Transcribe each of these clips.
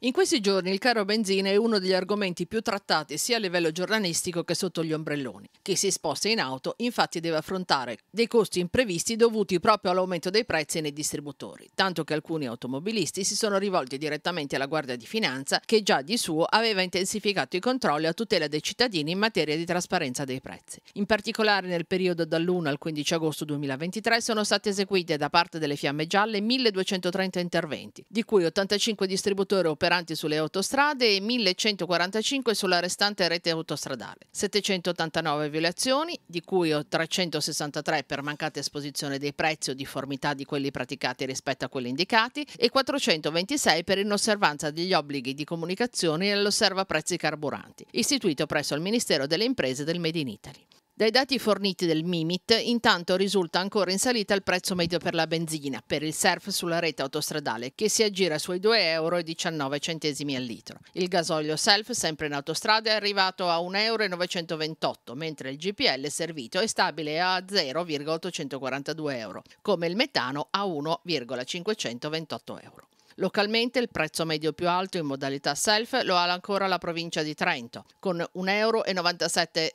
In questi giorni il caro benzina è uno degli argomenti più trattati sia a livello giornalistico che sotto gli ombrelloni. Chi si sposta in auto infatti deve affrontare dei costi imprevisti dovuti proprio all'aumento dei prezzi nei distributori, tanto che alcuni automobilisti si sono rivolti direttamente alla Guardia di Finanza che già di suo aveva intensificato i controlli a tutela dei cittadini in materia di trasparenza dei prezzi. In particolare nel periodo dall'1 al 15 agosto 2023 sono state eseguite da parte delle fiamme gialle 1230 interventi, di cui 85 distributori operativi operanti sulle autostrade e 1145 sulla restante rete autostradale. 789 violazioni, di cui 363 per mancata esposizione dei prezzi o difformità di quelli praticati rispetto a quelli indicati e 426 per inosservanza degli obblighi di comunicazione e all'osserva prezzi carburanti, istituito presso il Ministero delle Imprese del Made in Italy. Dai dati forniti del Mimit, intanto risulta ancora in salita il prezzo medio per la benzina, per il surf sulla rete autostradale, che si aggira sui 2,19 euro al litro. Il gasolio self, sempre in autostrada, è arrivato a 1,928 euro, mentre il GPL servito è stabile a 0,842 euro, come il metano a 1,528 euro. Localmente il prezzo medio più alto in modalità self lo ha ancora la provincia di Trento, con 1,97 euro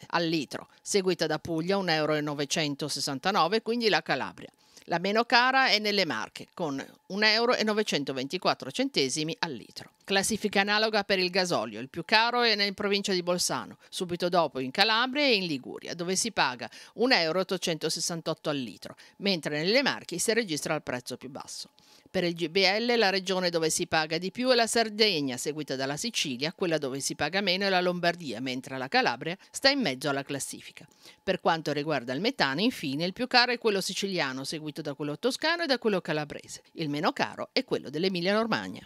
al litro, seguita da Puglia 1,969 euro, quindi la Calabria. La meno cara è nelle Marche, con 1,924 euro al litro. Classifica analoga per il gasolio, il più caro è in provincia di Bolzano, subito dopo in Calabria e in Liguria, dove si paga 1,868 euro al litro, mentre nelle Marche si registra il prezzo più basso. Per il GBL la regione dove si paga di più è la Sardegna, seguita dalla Sicilia, quella dove si paga meno è la Lombardia, mentre la Calabria sta in mezzo alla classifica. Per quanto riguarda il metano, infine, il più caro è quello siciliano, seguito da quello toscano e da quello calabrese. Il meno caro è quello dell'Emilia Romagna.